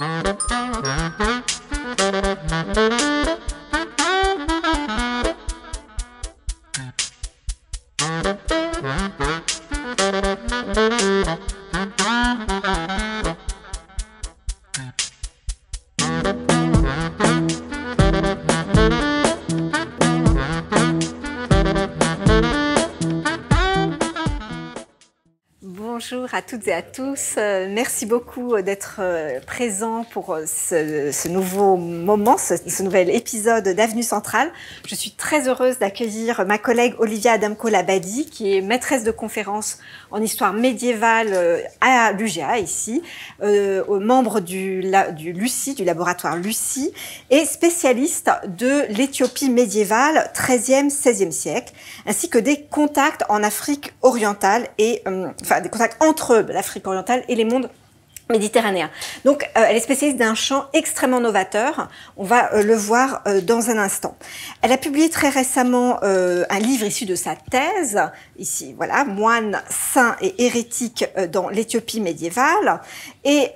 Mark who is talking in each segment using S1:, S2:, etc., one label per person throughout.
S1: Thank you.
S2: toutes et à tous. Euh, merci beaucoup euh, d'être euh, présents pour ce, nouveau moment, ce, nouvel épisode d'Avenue Centrale. Je suis très heureuse d'accueillir ma collègue Olivia adamko labadi qui est maîtresse de conférence en histoire médiévale à l'UGA, ici, membre du, du du laboratoire Lucie, et spécialiste de l'Éthiopie médiévale 13e, 16e siècle, ainsi que des contacts en Afrique orientale et, enfin, des contacts entre l'Afrique orientale et les mondes méditerranéen. Donc euh, elle est spécialiste d'un champ extrêmement novateur, on va euh, le voir euh, dans un instant. Elle a publié très récemment un livre issu de sa thèse, ici voilà, Moines, saints et hérétiques dans l'Éthiopie médiévale, et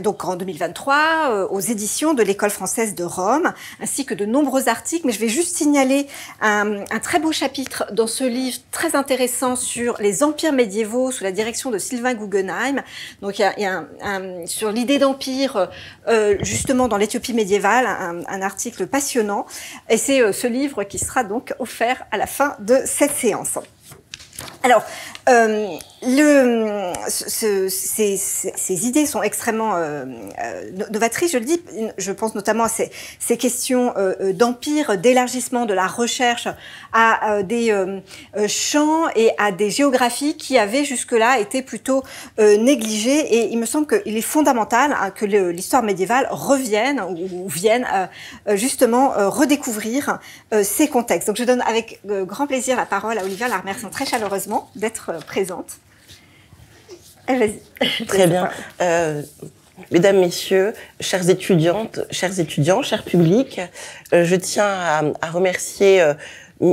S2: donc en 2023 aux éditions de l'école française de Rome, ainsi que de nombreux articles, mais je vais juste signaler un, un très beau chapitre dans ce livre très intéressant sur les empires médiévaux sous la direction de Sylvain Guggenheim. Donc il y a, y a un, sur l'idée d'empire, euh, justement dans l'Éthiopie médiévale, un, article passionnant. Et c'est euh, ce livre qui sera donc offert à la fin de cette séance. Alors, euh, le, ce, ces, ces, idées sont extrêmement euh, euh, novatrices, je le dis. Je pense notamment à ces, ces questions euh, d'empire, d'élargissement de la recherche à, des champs et à des géographies qui avaient jusque-là été plutôt négligées. Et il me semble qu'il est fondamental hein, que l'histoire médiévale revienne ou, vienne justement redécouvrir ces contextes. Donc je donne avec grand plaisir la parole à Olivia, la remerciant très chaleureusement d'être présente. Eh,
S1: très bien. Euh, mesdames, Messieurs, chères étudiantes, chers étudiants, chers publics, euh, je tiens à, à remercier euh,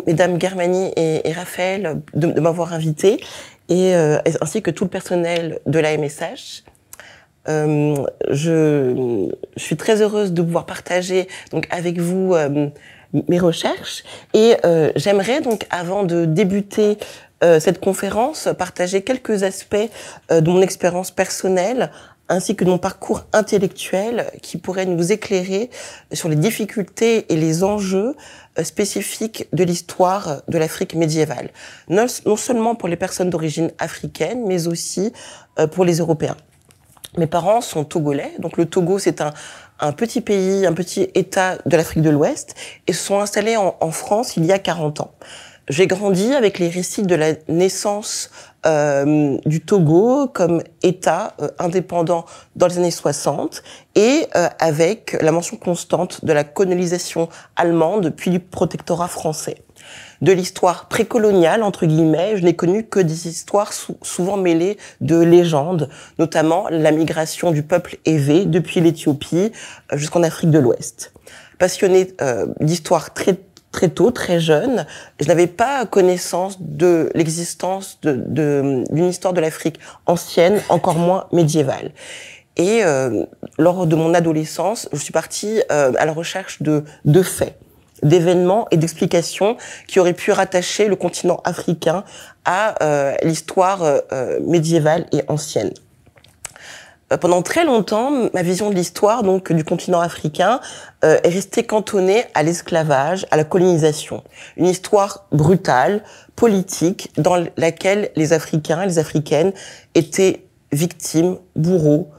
S1: Mesdames Germani et, Raphaël de, de m'avoir invité, euh, et, ainsi que tout le personnel de la MSH. Je, je, suis très heureuse de pouvoir partager donc avec vous mes recherches et j'aimerais donc avant de débuter euh, cette conférence, partager quelques aspects euh, de mon expérience personnelle ainsi que de mon parcours intellectuel qui pourrait nous éclairer sur les difficultés et les enjeux euh, spécifiques de l'histoire de l'Afrique médiévale, non, seulement pour les personnes d'origine africaine, mais aussi pour les Européens. Mes parents sont togolais, donc le Togo c'est un, petit pays, un petit État de l'Afrique de l'Ouest, et se sont installés en, en France il y a 40 ans. J'ai grandi avec les récits de la naissance euh, du Togo comme État euh, indépendant dans les années 60 et euh, avec la mention constante de la colonisation allemande puis du protectorat français. De l'histoire précoloniale, entre guillemets, je n'ai connu que des histoires souvent mêlées de légendes, notamment la migration du peuple évé depuis l'Éthiopie euh, jusqu'en Afrique de l'Ouest. Passionné d'histoire très très tôt, très jeune. Je n'avais pas connaissance de l'existence d'une histoire de l'Afrique ancienne, encore moins médiévale. Et euh, lors de mon adolescence, je suis partie euh, à la recherche de, faits d'événements et d'explications qui auraient pu rattacher le continent africain à euh, l'histoire médiévale et ancienne. Euh, pendant très longtemps, ma vision de l'histoire donc du continent africain euh, est restée cantonnée à l'esclavage, à la colonisation. Une histoire brutale, politique, dans laquelle les Africains et les Africaines étaient victimes, bourreaux,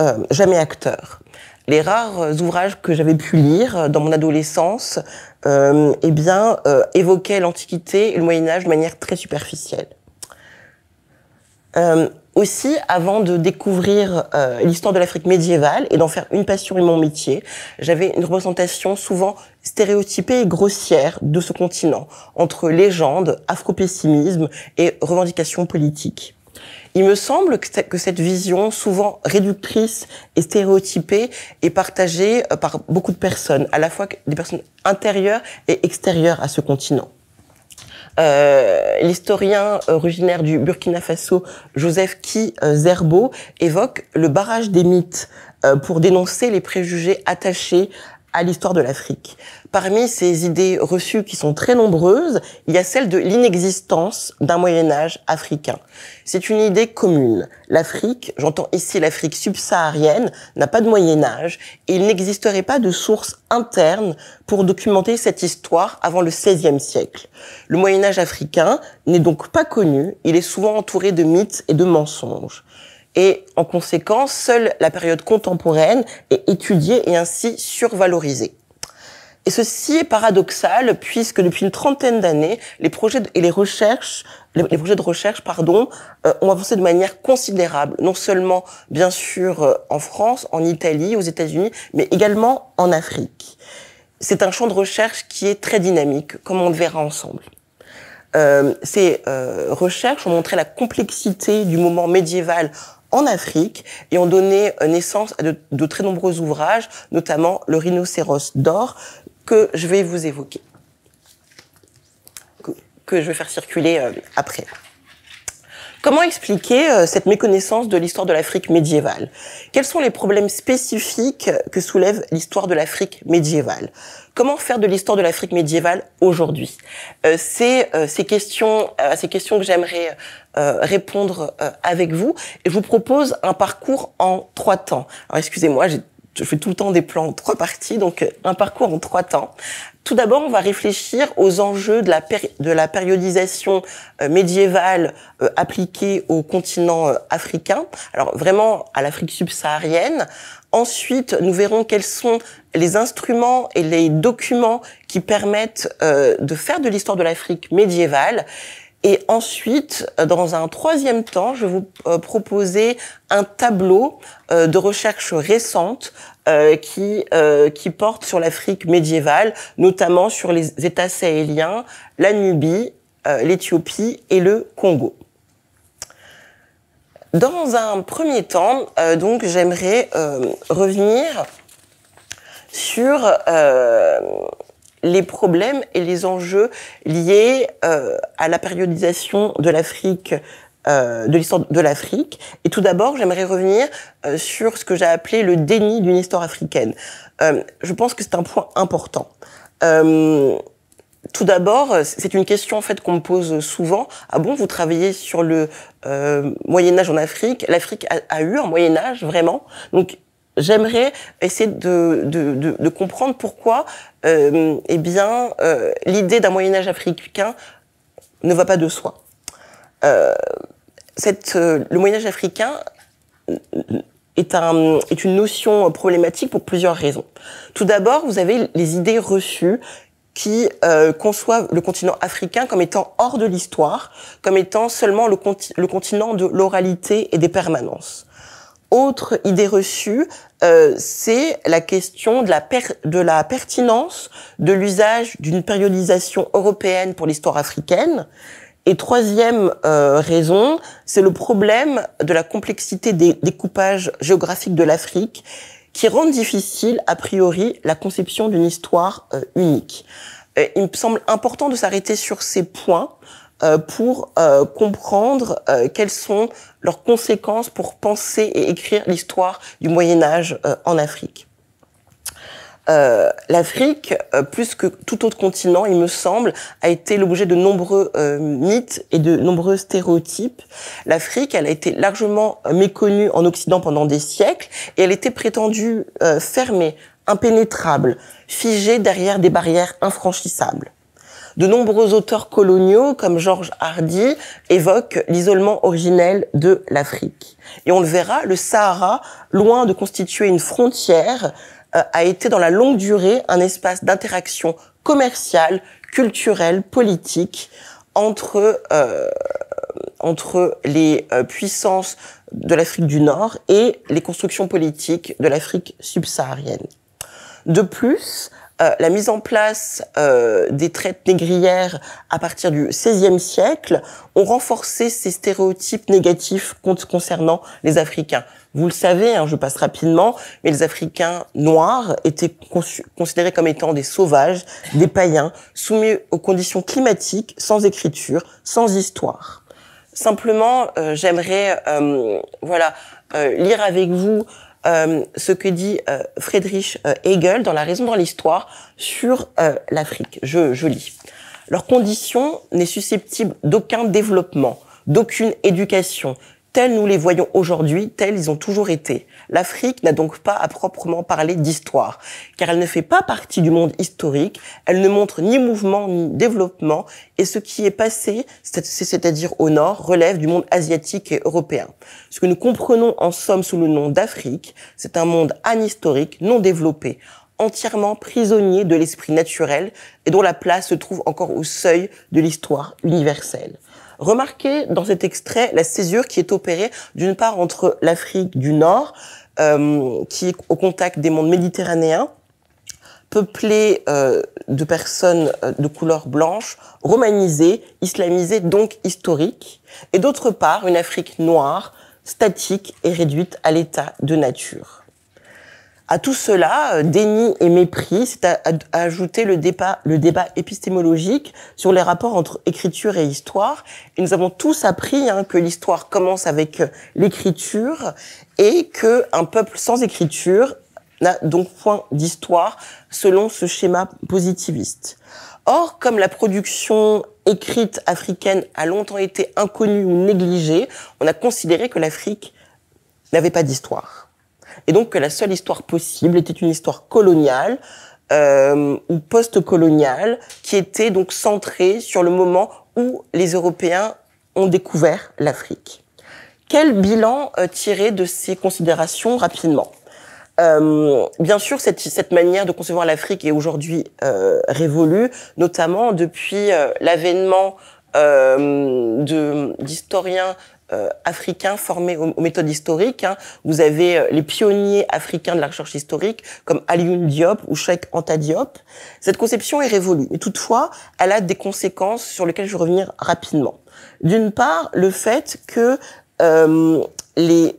S1: euh, jamais acteurs. Les rares ouvrages que j'avais pu lire dans mon adolescence, eh bien, évoquaient l'Antiquité et le Moyen Âge de manière très superficielle. Aussi, avant de découvrir euh, l'histoire de l'Afrique médiévale et d'en faire une passion et mon métier, j'avais une représentation souvent stéréotypée et grossière de ce continent, entre légende, afro-pessimisme et revendications politiques. Il me semble que cette vision, souvent réductrice et stéréotypée, est partagée euh, par beaucoup de personnes, à la fois des personnes intérieures et extérieures à ce continent. Euh, l'historien originaire du Burkina Faso, Joseph Ki Zerbo, évoque le barrage des mythes euh, pour dénoncer les préjugés attachés à l'histoire de l'Afrique. Parmi ces idées reçues qui sont très nombreuses, il y a celle de l'inexistence d'un Moyen Âge africain. C'est une idée commune. L'Afrique, j'entends ici l'Afrique subsaharienne, n'a pas de Moyen Âge et il n'existerait pas de source interne pour documenter cette histoire avant le XVIe siècle. Le Moyen Âge africain n'est donc pas connu, il est souvent entouré de mythes et de mensonges et en conséquence, seule la période contemporaine est étudiée et ainsi survalorisée. Et ceci est paradoxal puisque depuis une trentaine d'années, les projets de, et les recherches, les, projets de recherche, pardon, euh, ont avancé de manière considérable, non seulement bien sûr euh, en France, en Italie, aux États-Unis, mais également en Afrique. C'est un champ de recherche qui est très dynamique, comme on le verra ensemble. Euh, ces euh, recherches ont montré la complexité du moment médiéval en Afrique et ont donné euh, naissance à de, très nombreux ouvrages, notamment Le rhinocéros d'or, que je vais vous évoquer, que, je vais faire circuler euh, après. Comment expliquer euh, cette méconnaissance de l'histoire de l'Afrique médiévale Quels sont les problèmes spécifiques que soulève l'histoire de l'Afrique médiévale Comment faire de l'histoire de l'Afrique médiévale aujourd'hui euh, C'est euh, ces questions, à ces questions que j'aimerais répondre avec vous. Et je vous propose un parcours en trois temps. Alors excusez-moi, je fais tout le temps des plans en trois parties, donc un parcours en trois temps. Tout d'abord, on va réfléchir aux enjeux de la, de la périodisation euh, médiévale euh, appliquée au continent euh, africain, alors vraiment à l'Afrique subsaharienne. Ensuite, nous verrons quels sont les instruments et les documents qui permettent de faire de l'histoire de l'Afrique médiévale. Et ensuite, dans un troisième temps, je vais vous proposer un tableau de recherche récente euh, euh, qui, porte sur l'Afrique médiévale, notamment sur les États sahéliens, la Nubie, euh, l'Éthiopie et le Congo. Dans un premier temps, donc, j'aimerais revenir sur les problèmes et les enjeux liés à la périodisation de l'Afrique euh, de l'histoire de l'Afrique. Et tout d'abord, j'aimerais revenir euh, sur ce que j'ai appelé le déni d'une histoire africaine. Euh, je pense que c'est un point important. tout d'abord, c'est une question en fait qu'on me pose souvent. Ah bon, vous travaillez sur le Moyen Âge en Afrique L'Afrique a, eu un Moyen Âge vraiment. Donc j'aimerais essayer de, de, comprendre pourquoi euh, eh bien, l'idée d'un Moyen Âge africain ne va pas de soi. Euh, euh, le Moyen Âge africain est, est une notion problématique pour plusieurs raisons. Tout d'abord, vous avez les idées reçues qui euh, conçoivent le continent africain comme étant hors de l'histoire, comme étant seulement le, continent de l'oralité et des permanences. Autre idée reçue, euh, c'est la question de la, de la pertinence de l'usage d'une périodisation européenne pour l'histoire africaine, et troisième euh, raison, c'est le problème de la complexité des découpages géographiques de l'Afrique qui rendent difficile, a priori, la conception d'une histoire euh, unique. il me semble important de s'arrêter sur ces points euh, pour comprendre quelles sont leurs conséquences pour penser et écrire l'histoire du Moyen Âge en Afrique. Euh, L'Afrique, euh, plus que tout autre continent, il me semble, a été l'objet de nombreux euh, mythes et de nombreux stéréotypes. L'Afrique, elle a été largement méconnue en Occident pendant des siècles et elle était prétendue fermée, impénétrable, figée derrière des barrières infranchissables. De nombreux auteurs coloniaux, comme George Hardy, évoquent l'isolement originel de l'Afrique. Et on le verra, le Sahara, loin de constituer une frontière, euh, a été dans la longue durée un espace d'interaction commerciale, culturelle, politique entre euh, entre les euh, puissances de l'Afrique du Nord et les constructions politiques de l'Afrique subsaharienne. De plus, euh, la mise en place euh, des traites négrières à partir du XVIe siècle ont renforcé ces stéréotypes négatifs concernant les Africains. Vous le savez, hein, je passe rapidement, mais les Africains noirs étaient considérés comme étant des sauvages, des païens, soumis aux conditions climatiques, sans écriture, sans histoire. Simplement, euh, j'aimerais, voilà, lire avec vous euh, ce que dit euh, Friedrich euh, Hegel dans La raison dans l'histoire sur l'Afrique. Je, je lis. Leur condition n'est susceptible d'aucun développement, d'aucune éducation, Tels nous les voyons aujourd'hui, tels ils ont toujours été. L'Afrique n'a donc pas à proprement parler d'histoire, car elle ne fait pas partie du monde historique, elle ne montre ni mouvement ni développement, et ce qui est passé, c'est-à-dire au nord, relève du monde asiatique et européen. Ce que nous comprenons en somme sous le nom d'Afrique, c'est un monde anhistorique, non développé, entièrement prisonnier de l'esprit naturel et dont la place se trouve encore au seuil de l'histoire universelle. Remarquez dans cet extrait la césure qui est opérée d'une part entre l'Afrique du Nord, euh, qui est au contact des mondes méditerranéens, peuplée euh, de personnes euh, de couleur blanche, romanisées, islamisées, donc historiques, et d'autre part une Afrique noire, statique et réduite à l'état de nature. À tout cela, euh, déni et mépris, c'est à, ajouter le débat, épistémologique sur les rapports entre écriture et histoire. Et nous avons tous appris hein, que l'histoire commence avec euh, l'écriture et que un peuple sans écriture n'a donc point d'histoire selon ce schéma positiviste. Or, comme la production écrite africaine a longtemps été inconnue ou négligée, on a considéré que l'Afrique n'avait pas d'histoire et donc que la seule histoire possible était une histoire coloniale euh, ou post-coloniale qui était donc centrée sur le moment où les Européens ont découvert l'Afrique. Quel bilan euh, tirer de ces considérations rapidement euh, bien sûr, cette, cette, manière de concevoir l'Afrique est aujourd'hui euh, révolue, notamment depuis euh, l'avènement d'historiens euh, africains formés aux, méthodes historiques. Hein. Vous avez euh, les pionniers africains de la recherche historique, comme Alioune Diop ou Cheikh Anta Diop. Cette conception est révolue, mais toutefois, elle a des conséquences sur lesquelles je vais revenir rapidement. D'une part, le fait que euh, les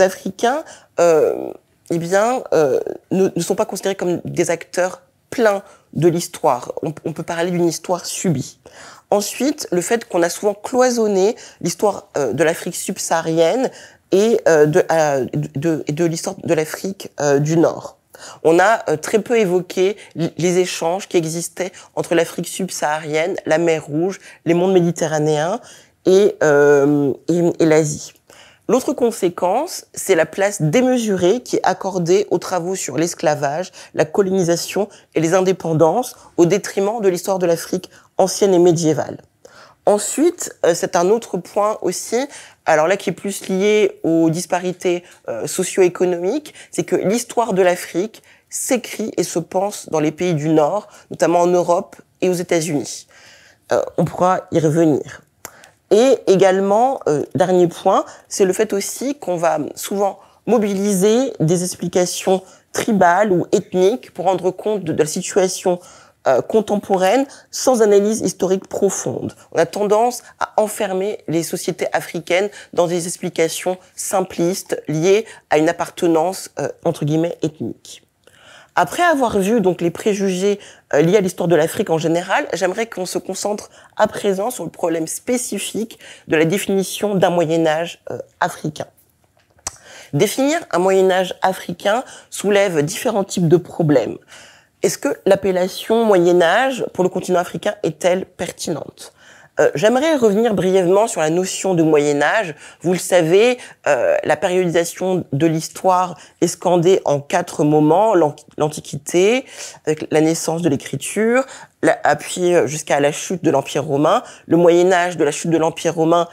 S1: Africains eh bien, ne, ne sont pas considérés comme des acteurs plein de l'histoire. On, peut parler d'une histoire subie. Ensuite, le fait qu'on a souvent cloisonné l'histoire euh, de l'Afrique subsaharienne euh, euh, et de, l'histoire de l'Afrique du Nord. On a très peu évoqué les échanges qui existaient entre l'Afrique subsaharienne, la mer Rouge, les mondes méditerranéens et l'Asie. L'autre conséquence, c'est la place démesurée qui est accordée aux travaux sur l'esclavage, la colonisation et les indépendances au détriment de l'histoire de l'Afrique ancienne et médiévale. Ensuite, euh, c'est un autre point aussi, alors là qui est plus lié aux disparités euh, socio-économiques, c'est que l'histoire de l'Afrique s'écrit et se pense dans les pays du Nord, notamment en Europe et aux États-Unis. Euh, on pourra y revenir. Et également, euh, dernier point, c'est le fait aussi qu'on va souvent mobiliser des explications tribales ou ethniques pour rendre compte de, la situation euh, contemporaine sans analyse historique profonde. On a tendance à enfermer les sociétés africaines dans des explications simplistes liées à une appartenance euh, entre guillemets ethnique. Après avoir vu donc les préjugés euh, liés à l'histoire de l'Afrique en général, j'aimerais qu'on se concentre à présent sur le problème spécifique de la définition d'un Moyen Âge euh, africain. Définir un Moyen Âge africain soulève différents types de problèmes. Est-ce que l'appellation Moyen Âge pour le continent africain est-elle pertinente euh, j'aimerais revenir brièvement sur la notion de Moyen Âge. Vous le savez, euh, la périodisation de l'histoire est scandée en quatre moments. L'Antiquité, avec la naissance de l'écriture, puis euh, jusqu'à la chute de l'Empire romain, le Moyen Âge de la chute de l'Empire romain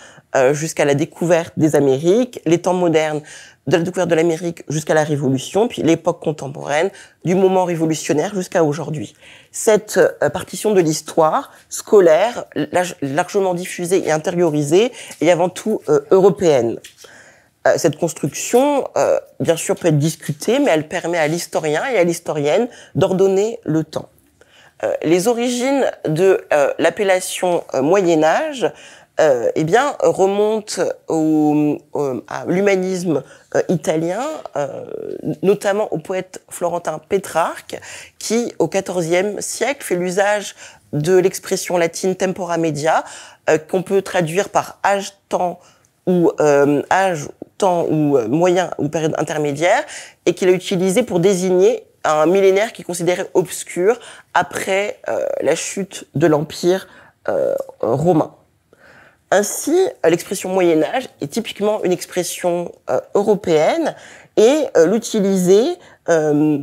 S1: jusqu'à la découverte des Amériques, les temps modernes de la découverte de l'Amérique jusqu'à la Révolution, puis l'époque contemporaine, du moment révolutionnaire jusqu'à aujourd'hui. Cette euh, partition de l'histoire scolaire, largement diffusée et intériorisée, et avant tout euh, européenne. Euh, cette construction, bien sûr, peut être discutée, mais elle permet à l'historien et à l'historienne d'ordonner le temps. les origines de l'appellation Moyen Âge euh, eh bien, remonte euh, à l'humanisme euh, italien, notamment au poète florentin Pétrarque, qui, au XIVe siècle, fait l'usage de l'expression latine tempora media, qu'on peut traduire par âge, temps ou âge, temps ou moyen ou période intermédiaire, et qu'il a utilisé pour désigner un millénaire qui considérait obscur après la chute de l'Empire romain. Ainsi, l'expression Moyen Âge est typiquement une expression euh, européenne et euh, l'utiliser euh,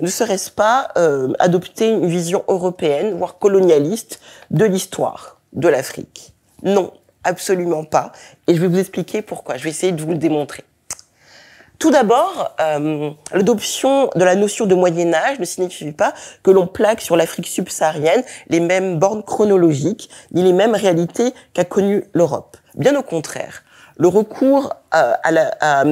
S1: ne serait-ce pas adopter une vision européenne, voire colonialiste, de l'histoire de l'Afrique Non, absolument pas. Et je vais vous expliquer pourquoi. Je vais essayer de vous le démontrer. Tout d'abord, euh, l'adoption de la notion de Moyen Âge ne signifie pas que l'on plaque sur l'Afrique subsaharienne les mêmes bornes chronologiques ni les mêmes réalités qu'a connues l'Europe. Bien au contraire, le recours euh, la, à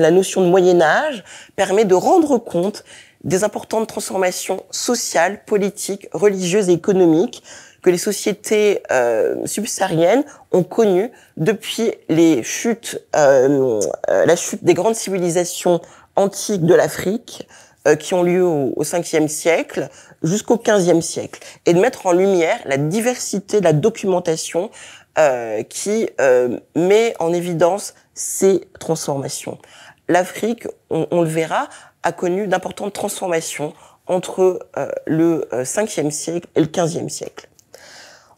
S1: la notion de Moyen Âge permet de rendre compte des importantes transformations sociales, politiques, religieuses et économiques que les sociétés euh, subsahariennes ont connu depuis les chutes, euh, euh, la chute des grandes civilisations antiques de l'Afrique, qui ont lieu au, 5e siècle jusqu'au 15e siècle, et de mettre en lumière la diversité de la documentation qui met en évidence ces transformations. L'Afrique, on, le verra, a connu d'importantes transformations entre le 5e siècle et le 15e siècle.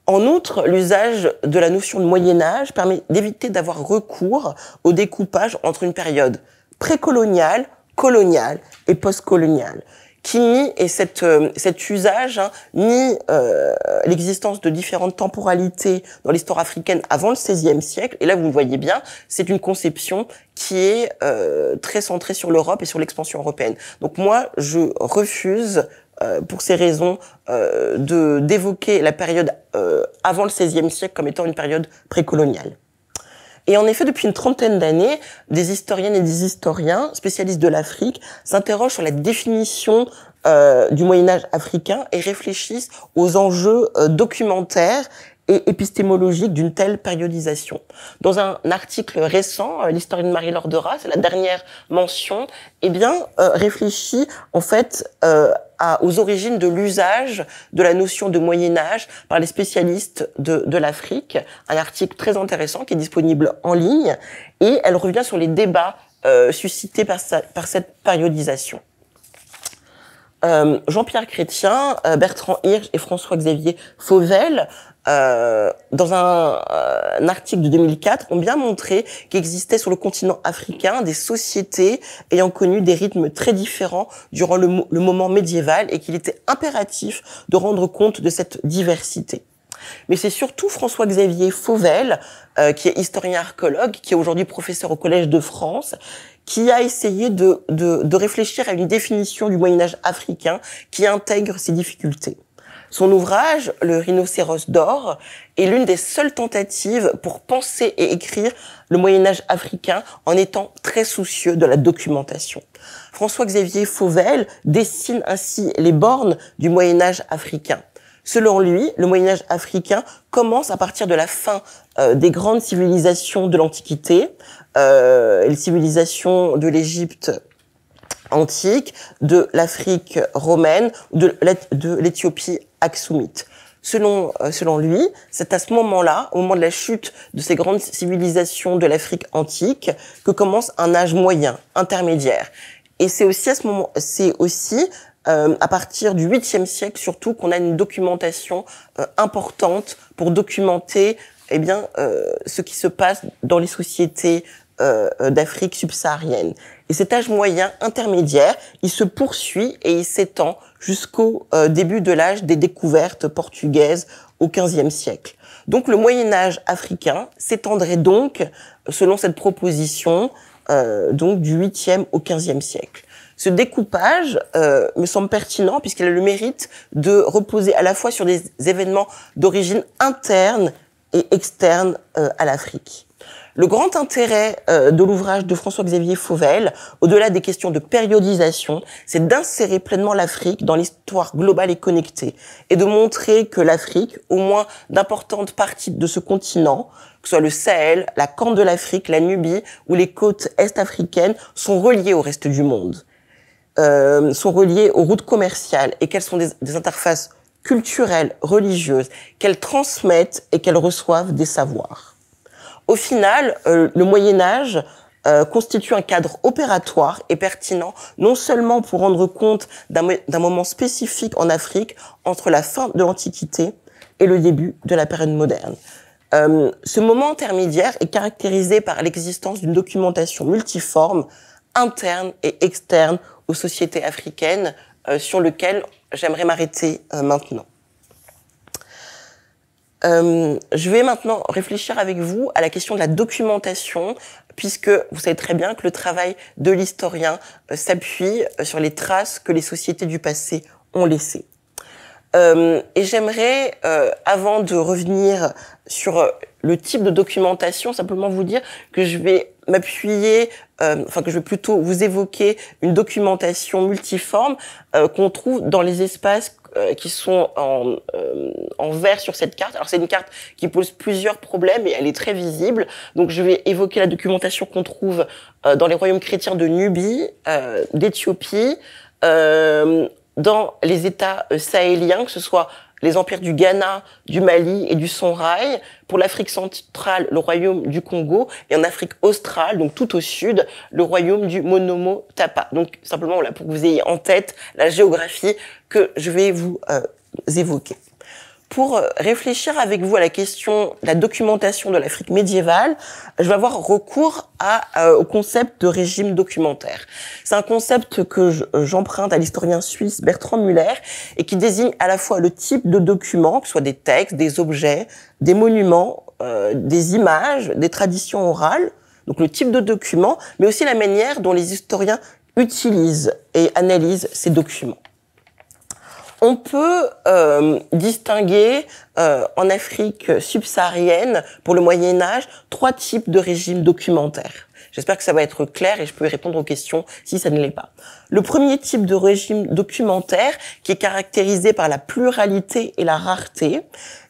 S1: En outre, l'usage de la notion de Moyen Âge permet d'éviter d'avoir recours au découpage entre une période précoloniale, coloniale et postcoloniale qui nie et euh, cet usage hein, nie euh, l'existence de différentes temporalités dans l'histoire africaine avant le XVIe siècle. Et là, vous le voyez bien, c'est une conception qui est euh, très centrée sur l'Europe et sur l'expansion européenne. Donc moi, je refuse euh, pour ces raisons euh, de d'évoquer la période euh, avant le XVIe siècle comme étant une période précoloniale. Et en effet, depuis une trentaine d'années, des historiennes et des historiens spécialistes de l'Afrique s'interrogent sur la définition euh, du Moyen Âge africain et réfléchissent aux enjeux euh, documentaires et épistémologiques d'une telle périodisation. Dans un article récent, l'historienne Marie-Laure Dora, c'est la dernière mention, eh bien, réfléchit en fait euh, aux origines de l'usage de la notion de Moyen Âge par les spécialistes de, de l'Afrique, un article très intéressant qui est disponible en ligne, et elle revient sur les débats euh, suscités par, par cette périodisation. Euh, Jean-Pierre Chrétien, euh, Bertrand Hirsch et François-Xavier Fauvel euh, dans euh, un, article de 2004, ont bien montré qu'existait sur le continent africain des sociétés ayant connu des rythmes très différents durant le, moment médiéval et qu'il était impératif de rendre compte de cette diversité. Mais c'est surtout François-Xavier Fauvel, euh, qui est historien archéologue, qui est aujourd'hui professeur au Collège de France, qui a essayé de réfléchir à une définition du Moyen Âge africain qui intègre ces difficultés. Son ouvrage, Le rhinocéros d'or, est l'une des seules tentatives pour penser et écrire le Moyen Âge africain en étant très soucieux de la documentation. François-Xavier Fauvel dessine ainsi les bornes du Moyen Âge africain. Selon lui, le Moyen Âge africain commence à partir de la fin euh, des grandes civilisations de l'Antiquité, euh, les civilisations de l'Égypte antique, de l'Afrique romaine, de l'Éthiopie Selon, euh, selon lui, c'est à ce moment-là, au moment de la chute de ces grandes civilisations de l'Afrique antique, que commence un âge moyen, intermédiaire. Et c'est aussi à ce moment, c'est aussi euh, à partir du 8e siècle surtout qu'on a une documentation euh, importante pour documenter eh bien, ce qui se passe dans les sociétés d'Afrique subsaharienne. Et cet âge moyen intermédiaire, il se poursuit et il s'étend jusqu'au euh, début de l'âge des découvertes portugaises au XVe siècle. Donc le Moyen Âge africain s'étendrait donc, selon cette proposition, euh, donc du 8e au 15e siècle. Ce découpage euh, me semble pertinent puisqu'il a le mérite de reposer à la fois sur des événements d'origine interne et externe à l'Afrique. Le grand intérêt euh, de l'ouvrage de François-Xavier Fauvel, au-delà des questions de périodisation, c'est d'insérer pleinement l'Afrique dans l'histoire globale et connectée, et de montrer que l'Afrique, au moins d'importantes parties de ce continent, que ce soit le Sahel, la Corne de l'Afrique, la Nubie ou les côtes est-africaines, sont reliées au reste du monde, euh, sont reliées aux routes commerciales, et qu'elles sont des interfaces culturelles, religieuses, qu'elles transmettent et qu'elles reçoivent des savoirs. Au final, euh, le Moyen Âge euh, constitue un cadre opératoire et pertinent, non seulement pour rendre compte d'un moment spécifique en Afrique entre la fin de l'Antiquité et le début de la période moderne. Euh, ce moment intermédiaire est caractérisé par l'existence d'une documentation multiforme, interne et externe aux sociétés africaines, sur lequel j'aimerais m'arrêter maintenant. Euh, je vais maintenant réfléchir avec vous à la question de la documentation, puisque vous savez très bien que le travail de l'historien euh, s'appuie euh, sur les traces que les sociétés du passé ont laissées. et j'aimerais, avant de revenir sur le type de documentation, simplement vous dire que je vais m'appuyer, enfin que je vais plutôt vous évoquer une documentation multiforme qu'on trouve dans les espaces euh, qui sont en, euh, en vert sur cette carte. Alors c'est une carte qui pose plusieurs problèmes et elle est très visible. Donc je vais évoquer la documentation qu'on trouve euh, dans les royaumes chrétiens de Nubie, d'Éthiopie, dans les États sahéliens, que ce soit les empires du Ghana, du Mali et du Sonrail, pour l'Afrique centrale, le royaume du Congo, et en Afrique australe, donc tout au sud, le royaume du Monomo Tapa. Donc simplement là pour que vous ayez en tête la géographie que je vais vous euh, évoquer pour euh, réfléchir avec vous à la question de la documentation de l'Afrique médiévale, je vais avoir recours euh, au concept de régime documentaire. C'est un concept que euh, j'emprunte à l'historien suisse Bertrand Muller et qui désigne à la fois le type de document, que ce soit des textes, des objets, des monuments, des images, des traditions orales, donc le type de document, mais aussi la manière dont les historiens utilisent et analysent ces documents on peut euh, distinguer euh, en Afrique subsaharienne, pour le Moyen Âge, trois types de régimes documentaires. J'espère que ça va être clair et je peux répondre aux questions si ça ne l'est pas. Le premier type de régime documentaire, qui est caractérisé par la pluralité et la rareté,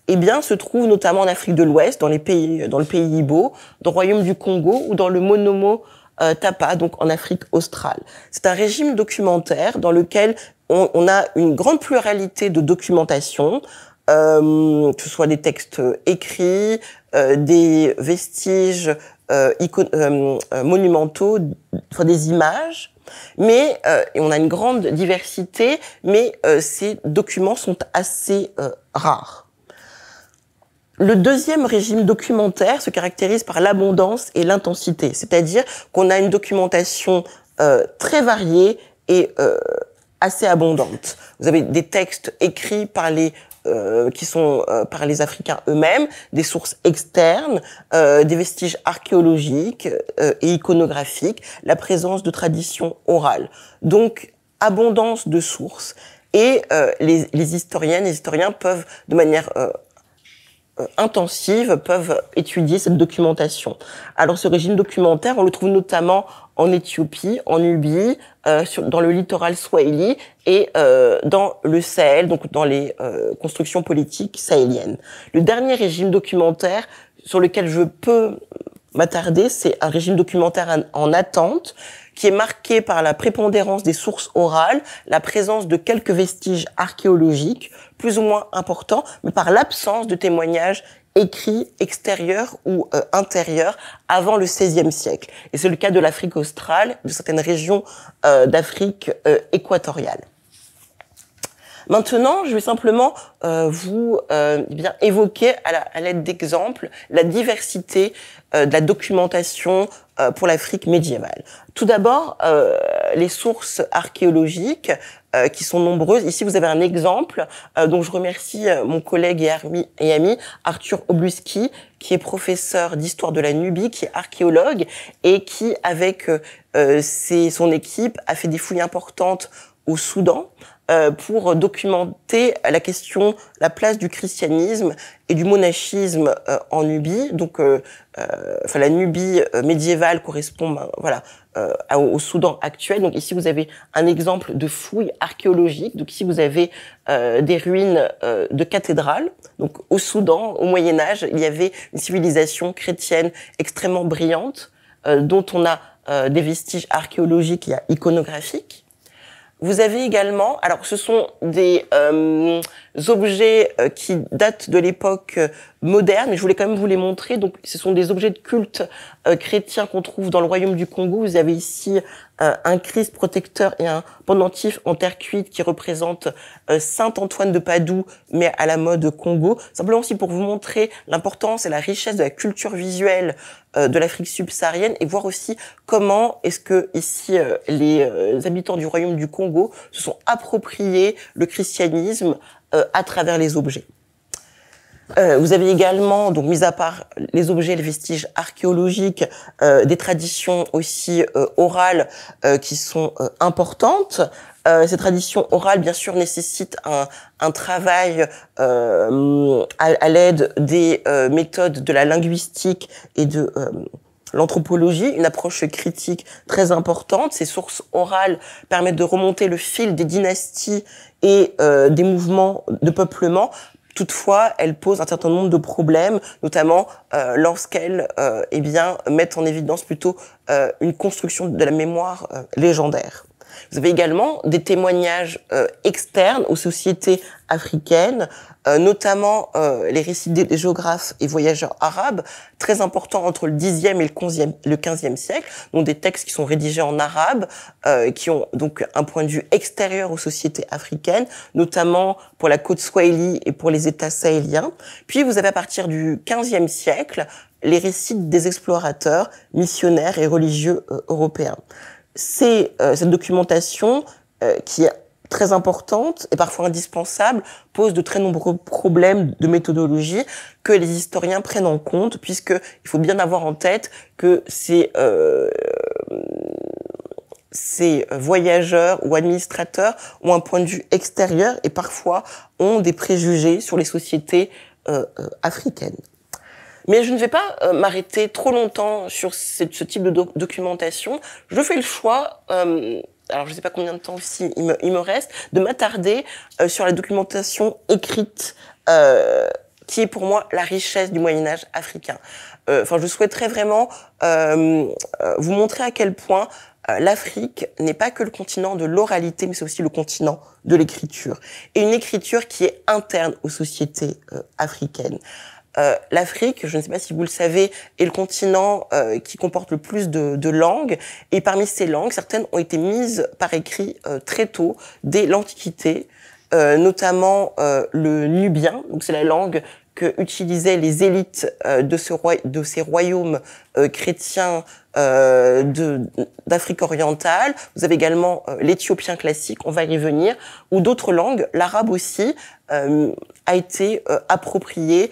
S1: eh bien, se trouve notamment en Afrique de l'Ouest, dans les pays, dans le pays Ibo, dans le royaume du Congo ou dans le Monomo euh, Tapa, donc en Afrique australe. C'est un régime documentaire dans lequel on, a une grande pluralité de documentation, euh, que ce soit des textes euh, écrits, euh, des vestiges monumentaux, soit des images. Mais on a une grande diversité, mais ces documents sont assez rares. Le deuxième régime documentaire se caractérise par l'abondance et l'intensité, c'est-à-dire qu'on a une documentation très variée et assez abondante. Vous avez des textes écrits par les euh, qui sont euh, par les Africains eux-mêmes, des sources externes, euh, des vestiges archéologiques et iconographiques, la présence de traditions orales. Donc, abondance de sources. Et les, les, historiennes et historiens peuvent, de manière intensive, peuvent étudier cette documentation. Alors, ce régime documentaire, on le trouve notamment en Éthiopie, en Nubie, euh, dans le littoral swahili et euh, dans le Sahel, donc dans les euh, constructions politiques sahéliennes. Le dernier régime documentaire sur lequel je peux m'attarder, c'est un régime documentaire en attente qui est marqué par la prépondérance des sources orales, la présence de quelques vestiges archéologiques, plus ou moins importants, mais par l'absence de témoignages écrit extérieur ou euh, intérieur avant le XVIe siècle. Et c'est le cas de l'Afrique australe, de certaines régions euh, d'Afrique euh, équatoriale. Maintenant, je vais simplement vous eh bien évoquer à l'aide d'exemples la diversité de la documentation pour l'Afrique médiévale. Tout d'abord, les sources archéologiques euh, qui sont nombreuses. Ici, vous avez un exemple euh, dont je remercie euh, mon collègue et ami, Arthur Obluski, qui est professeur d'histoire de la Nubie, qui est archéologue et qui, avec euh, ses, son équipe, a fait des fouilles importantes au Soudan pour documenter la question, la place du christianisme et du monachisme en Nubie. Donc, enfin, la Nubie médiévale correspond, ben, voilà, euh, au Soudan actuel. Donc ici, vous avez un exemple de fouilles archéologiques. Donc ici, vous avez euh, des ruines euh, de cathédrales. Donc au Soudan, au Moyen Âge, il y avait une civilisation chrétienne extrêmement brillante, euh, dont on a euh, des vestiges archéologiques et iconographiques. Vous avez également, alors ce sont des objets euh, qui datent de l'époque euh, moderne, mais je voulais quand même vous les montrer. Donc, ce sont des objets de culte chrétien euh, chrétiens qu'on trouve dans le royaume du Congo. Vous avez ici un Christ protecteur et un pendentif en terre cuite qui représente Saint Antoine de Padoue, mais à la mode Congo. Simplement aussi pour vous montrer l'importance et la richesse de la culture visuelle de l'Afrique subsaharienne et voir aussi comment est-ce que ici les habitants du royaume du Congo se sont appropriés le christianisme euh, à travers les objets. Euh, vous avez également, donc mis à part les objets, les vestiges archéologiques, euh, des traditions aussi euh, orales qui sont importantes. ces traditions orales, bien sûr, nécessitent un, travail à, à l'aide des méthodes de la linguistique et de l'anthropologie, une approche critique très importante. Ces sources orales permettent de remonter le fil des dynasties et euh, des mouvements de peuplement. Toutefois, elle pose un certain nombre de problèmes, notamment euh, lorsqu'elle euh, eh bien met en évidence plutôt une construction de la mémoire légendaire. Vous avez également des témoignages euh, externes aux sociétés africaines, euh, notamment euh, les récits des géographes et voyageurs arabes, très importants entre le 10 et le 15 siècle, dont des textes qui sont rédigés en arabe, qui ont donc un point de vue extérieur aux sociétés africaines, notamment pour la côte swahili et pour les États sahéliens. Puis vous avez à partir du 15 siècle les récits des explorateurs, missionnaires et religieux européens c'est euh, cette documentation euh, qui est très importante et parfois indispensable, pose de très nombreux problèmes de méthodologie que les historiens prennent en compte, puisque il faut bien avoir en tête que ces euh, voyageurs ou administrateurs ont un point de vue extérieur et parfois ont des préjugés sur les sociétés africaines. Mais je ne vais pas euh, m'arrêter trop longtemps sur ce, type de documentation. Je fais le choix, euh, alors je ne sais pas combien de temps aussi il me, reste, de m'attarder euh, sur la documentation écrite euh, qui est pour moi la richesse du Moyen Âge africain. Enfin, je souhaiterais vraiment vous montrer à quel point l'Afrique n'est pas que le continent de l'oralité, mais c'est aussi le continent de l'écriture. Et une écriture qui est interne aux sociétés africaines. Euh, L'Afrique, je ne sais pas si vous le savez, est le continent euh, qui comporte le plus de, langues. Et parmi ces langues, certaines ont été mises par écrit euh, très tôt, dès l'Antiquité, notamment le nubien. Donc c'est la langue que utilisaient les élites de, ce roi, de ces royaumes chrétiens euh, d'Afrique orientale. Vous avez également euh, l'éthiopien classique, on va y revenir, ou d'autres langues. L'arabe aussi euh, a été approprié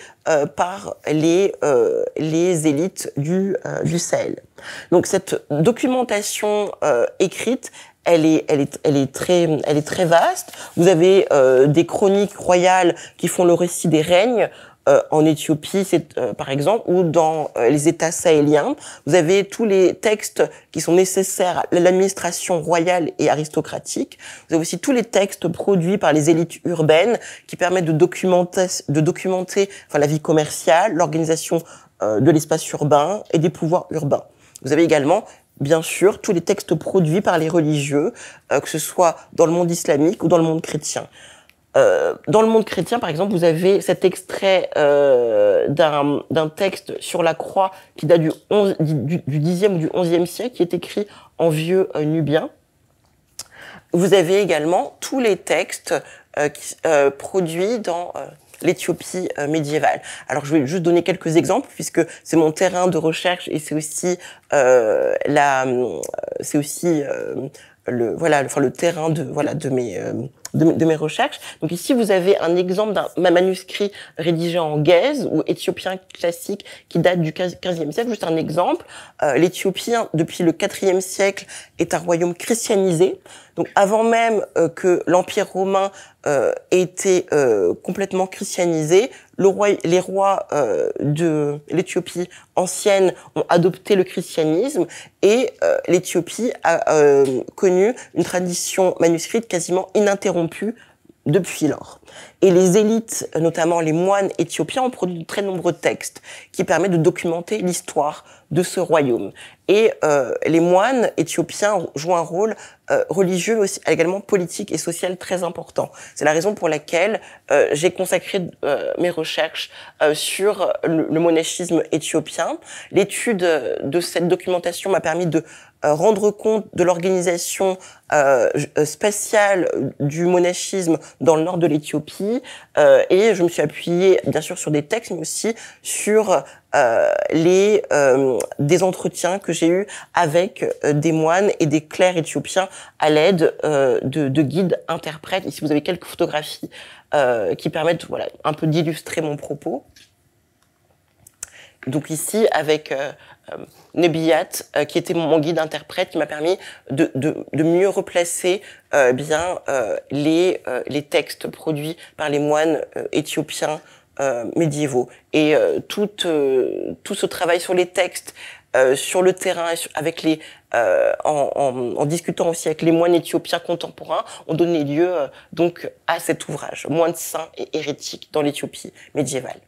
S1: par les, les élites du, du Sahel. Donc cette documentation écrite, elle est, elle est, elle est très, elle est très vaste. Vous avez des chroniques royales qui font le récit des règnes. Euh, en Éthiopie, euh, par exemple, ou dans euh, les États sahéliens. Vous avez tous les textes qui sont nécessaires à l'administration royale et aristocratique. Vous avez aussi tous les textes produits par les élites urbaines qui permettent de documenter, de documenter enfin, la vie commerciale, l'organisation euh, de l'espace urbain et des pouvoirs urbains. Vous avez également bien sûr, tous les textes produits par les religieux, que ce soit dans le monde islamique ou dans le monde chrétien. Euh, dans le monde chrétien, par exemple, vous avez cet extrait euh, d'un texte sur la croix qui date du, 11, du, du 10e ou du 11e siècle, qui est écrit en vieux euh, nubien. Vous avez également tous les textes euh, qui, produits dans l'Éthiopie médiévale. Alors je vais juste donner quelques exemples puisque c'est mon terrain de recherche et c'est aussi la, c'est aussi le voilà, enfin le terrain de voilà de mes de, mes recherches. Donc ici, vous avez un exemple d'un manuscrit rédigé en gaze ou éthiopien classique qui date du 15e siècle. Juste un exemple. Euh, L'Éthiopien, depuis le 4e siècle, est un royaume christianisé. Donc avant même euh, que l'Empire romain euh, ait été euh, complètement christianisé, les rois euh, de l'Éthiopie ancienne ont adopté le christianisme et euh, l'Éthiopie a euh, connu une tradition manuscrite quasiment ininterrompue depuis lors. Et les élites, notamment les moines éthiopiens, ont produit de très nombreux textes qui permettent de documenter l'histoire de ce royaume. Et euh, les moines éthiopiens jouent un rôle euh, religieux, mais également politique et social très important. C'est la raison pour laquelle euh, j'ai consacré euh, mes recherches sur le, monachisme éthiopien. L'étude de cette documentation m'a permis de euh, rendre compte de l'organisation euh, euh, spatiale du monachisme dans le nord de l'Éthiopie. Euh, et je me suis appuyée, bien sûr, sur des textes, mais aussi sur euh, les euh, des entretiens que j'ai eus avec des moines et des clercs éthiopiens à l'aide de, de, guides interprètes. Ici, vous avez quelques photographies qui permettent, voilà, un peu d'illustrer mon propos. Donc ici, avec euh, Nebiyat, euh, qui était mon guide interprète, qui m'a permis de, mieux replacer euh, bien les, textes produits par les moines éthiopiens médiévaux. Et tout, ce travail sur les textes, sur le terrain, avec les, en, discutant aussi avec les moines éthiopiens contemporains, ont donné lieu donc à cet ouvrage, Moines saints et hérétiques dans l'Éthiopie médiévale.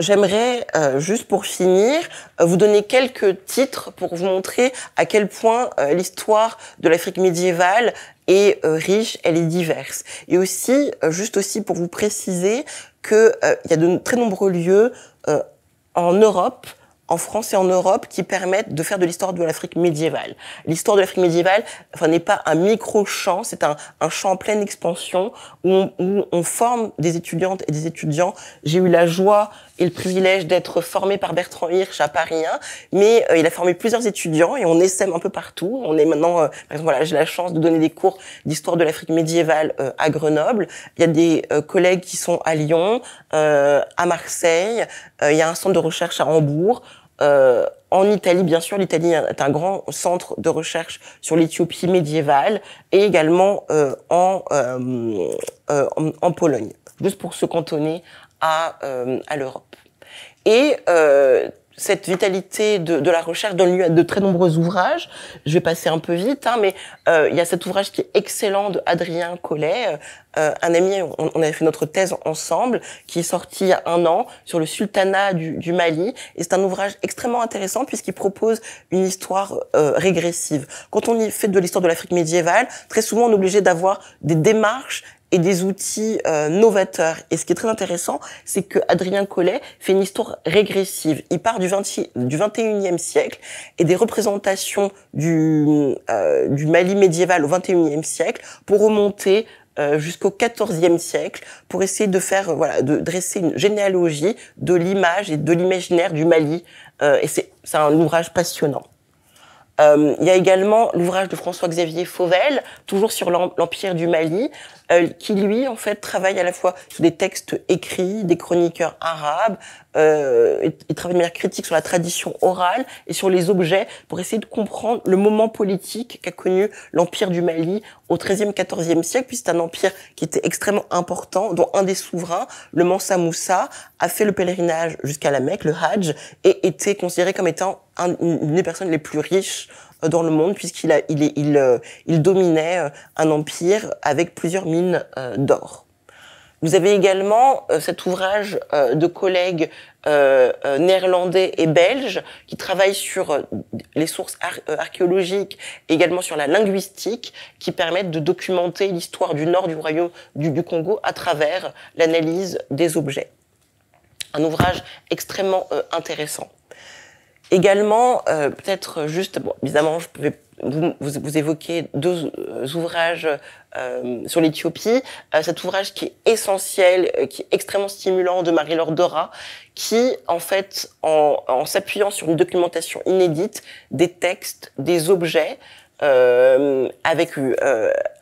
S1: J'aimerais, euh, juste pour finir, euh, vous donner quelques titres pour vous montrer à quel point euh, l'histoire de l'Afrique médiévale est riche, elle est diverse. Et aussi, juste aussi pour vous préciser qu'il il y a de très nombreux lieux en Europe en France et en Europe qui permettent de faire de l'histoire de l'Afrique médiévale. L'histoire de l'Afrique médiévale enfin, n'est pas un micro-champ, c'est un, un, champ en pleine expansion où on, où on, forme des étudiantes et des étudiants. J'ai eu la joie et le privilège d'être formé par Bertrand Hirsch à Paris 1, hein. mais euh, il a formé plusieurs étudiants et on essaime un peu partout. On est maintenant, euh, par exemple, voilà, j'ai la chance de donner des cours d'histoire de l'Afrique médiévale euh, à Grenoble. Il y a des collègues qui sont à Lyon, à Marseille. il y a un centre de recherche à Hambourg. en Italie, bien sûr, l'Italie est un grand centre de recherche sur l'Éthiopie médiévale et également en, en, en, Pologne, juste pour se cantonner à, euh, à l'Europe. Et euh, cette vitalité de, de, la recherche donne lieu à de très nombreux ouvrages. Je vais passer un peu vite, hein, mais euh, il y a cet ouvrage qui est excellent de Adrien Collet, euh, un ami, on, avait fait notre thèse ensemble, qui est sorti il y a un an sur le sultanat du, du Mali. Et c'est un ouvrage extrêmement intéressant puisqu'il propose une histoire euh, régressive. Quand on y fait de l'histoire de l'Afrique médiévale, très souvent on est obligé d'avoir des démarches et des outils euh, novateurs. Et ce qui est très intéressant, c'est que Adrien Collet fait une histoire régressive. Il part du, XXIe du 21e siècle et des représentations du, euh, du Mali médiéval au 21e siècle pour remonter euh, jusqu'au XIVe siècle pour essayer de faire euh, voilà de dresser une généalogie de l'image et de l'imaginaire du Mali et c'est un ouvrage passionnant il y a également l'ouvrage de François-Xavier Fauvel, toujours sur l'Empire du Mali, euh, qui lui en fait travaille à la fois sur des textes écrits, des chroniqueurs arabes, euh, il travaille de manière critique sur la tradition orale et sur les objets pour essayer de comprendre le moment politique qu'a connu l'empire du Mali au XIIIe, XIVe siècle, puis c'est un empire qui était extrêmement important, dont un des souverains, le Mansa Moussa, a fait le pèlerinage jusqu'à la Mecque, le Hajj, et était considéré comme étant une des personnes les plus riches dans le monde puisqu'il il, euh, il, dominait euh, un empire avec plusieurs mines euh, d'or. Vous avez également cet ouvrage de collègues néerlandais et belges qui travaillent sur les sources archéologiques, également sur la linguistique, qui permettent de documenter l'histoire du nord du royaume du Congo à travers l'analyse des objets. Un ouvrage extrêmement intéressant. Également, euh, peut-être juste, bon, évidemment, je pouvais vous, évoquer évoquez deux ouvrages euh, sur l'Éthiopie. Euh, cet ouvrage qui est essentiel, qui est extrêmement stimulant, de Marie-Laure Dora, qui, en fait, en, s'appuyant sur une documentation inédite, des textes, des objets, avec,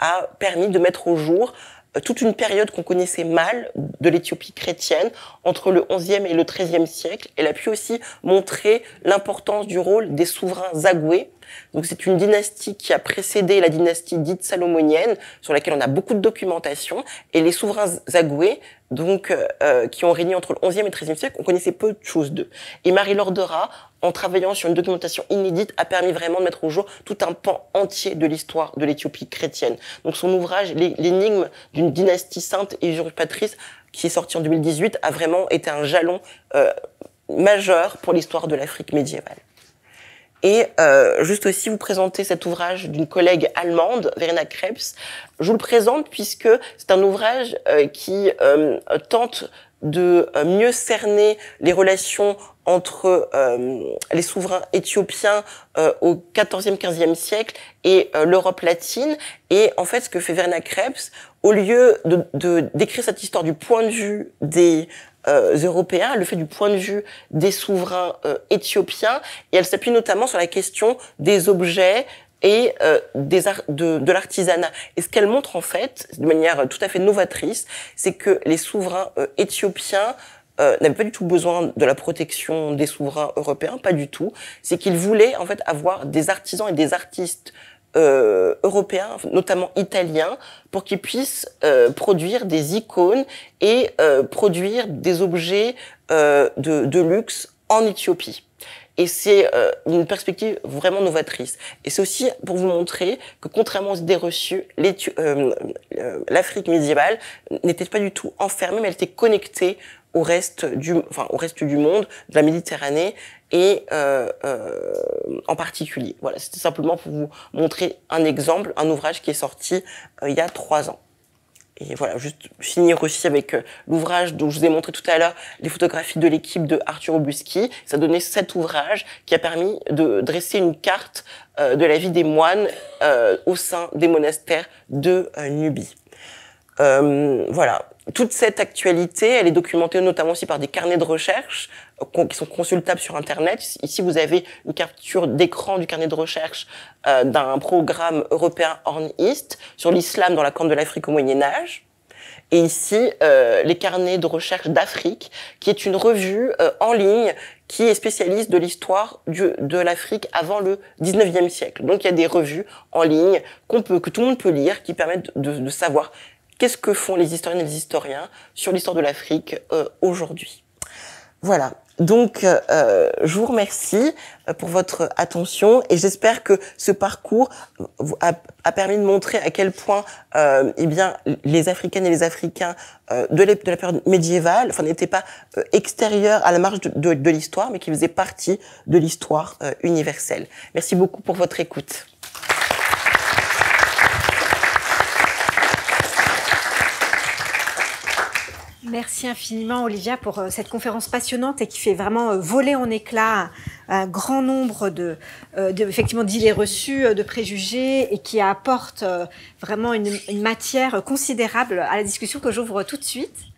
S1: a permis de mettre au jour euh, toute une période qu'on connaissait mal de l'Éthiopie chrétienne entre le 11e et le 13e siècle. Elle a pu aussi montrer l'importance du rôle des souverains zagoués donc c'est une dynastie qui a précédé la dynastie dite salomonienne, sur laquelle on a beaucoup de documentation, et les souverains zagoués, donc euh, euh, qui ont régné entre le XIe et le siècle, on connaissait peu de choses d'eux. Et marie Lordera, en travaillant sur une documentation inédite, a permis vraiment de mettre au jour tout un pan entier de l'histoire de l'Éthiopie chrétienne. Donc son ouvrage, l'énigme d'une dynastie sainte et usurpatrice, qui est sorti en 2018, a vraiment été un jalon euh, majeur pour l'histoire de l'Afrique médiévale. Et euh, juste aussi vous présenter cet ouvrage d'une collègue allemande, Verena Krebs. Je vous le présente puisque c'est un ouvrage euh, qui euh, tente de mieux cerner les relations entre les souverains éthiopiens au 14e, 15e siècle et l'Europe latine. Et en fait, ce que fait Verena Krebs, au lieu de décrire cette histoire du point de vue des euh, européens, elle le fait du point de vue des souverains euh, éthiopiens, et elle s'appuie notamment sur la question des objets, et euh, des de, de l'artisanat. Et ce qu'elle montre en fait, de manière tout à fait novatrice, c'est que les souverains éthiopiens n'avaient pas du tout besoin de la protection des souverains européens, pas du tout. C'est qu'ils voulaient en fait avoir des artisans et des artistes euh, européens, notamment italiens, pour qu'ils puissent euh, produire des icônes et euh, produire des objets de, luxe en Éthiopie. Et c'est une perspective vraiment novatrice. Et c'est aussi pour vous montrer que contrairement aux idées reçues, l'Afrique médiévale n'était pas du tout enfermée, mais elle était connectée au reste du, au reste du monde, de la Méditerranée et euh, euh, en particulier. Voilà, c'était simplement pour vous montrer un exemple, un ouvrage qui est sorti euh, il y a trois ans. Et voilà, juste finir aussi avec euh, l'ouvrage dont je vous ai montré tout à l'heure, les photographies de l'équipe de Arthur Obuski. Ça donnait cet ouvrage qui a permis de dresser une carte de la vie des moines au sein des monastères de Nubie. voilà, toute cette actualité, elle est documentée notamment aussi par des carnets de recherche qui sont consultables sur Internet. Ici, vous avez une capture d'écran du carnet de recherche euh, d'un programme européen Horn East sur l'islam dans la corne de l'Afrique au Moyen Âge. Et ici, euh, les carnets de recherche d'Afrique, qui est une revue euh, en ligne qui est spécialiste de l'histoire de l'Afrique avant le 19e siècle. Donc il y a des revues en ligne qu'on peut, que tout le monde peut lire, qui permettent de, de savoir qu'est-ce que font les historiennes et les historiens sur l'histoire de l'Afrique aujourd'hui. Voilà. Donc, euh, euh, je vous remercie euh, pour votre attention et j'espère que ce parcours a, permis de montrer à quel point eh bien, les Africaines et les Africains de, la période médiévale n'étaient pas extérieurs à la marge de, l'histoire, mais qu'ils faisaient partie de l'histoire universelle. Merci beaucoup pour votre écoute.
S2: Merci infiniment Olivia pour euh, cette conférence passionnante et qui fait vraiment euh, voler en éclats un grand nombre de, euh, de effectivement d'idées de préjugés et qui apporte vraiment une, une matière considérable à la discussion que j'ouvre tout de suite.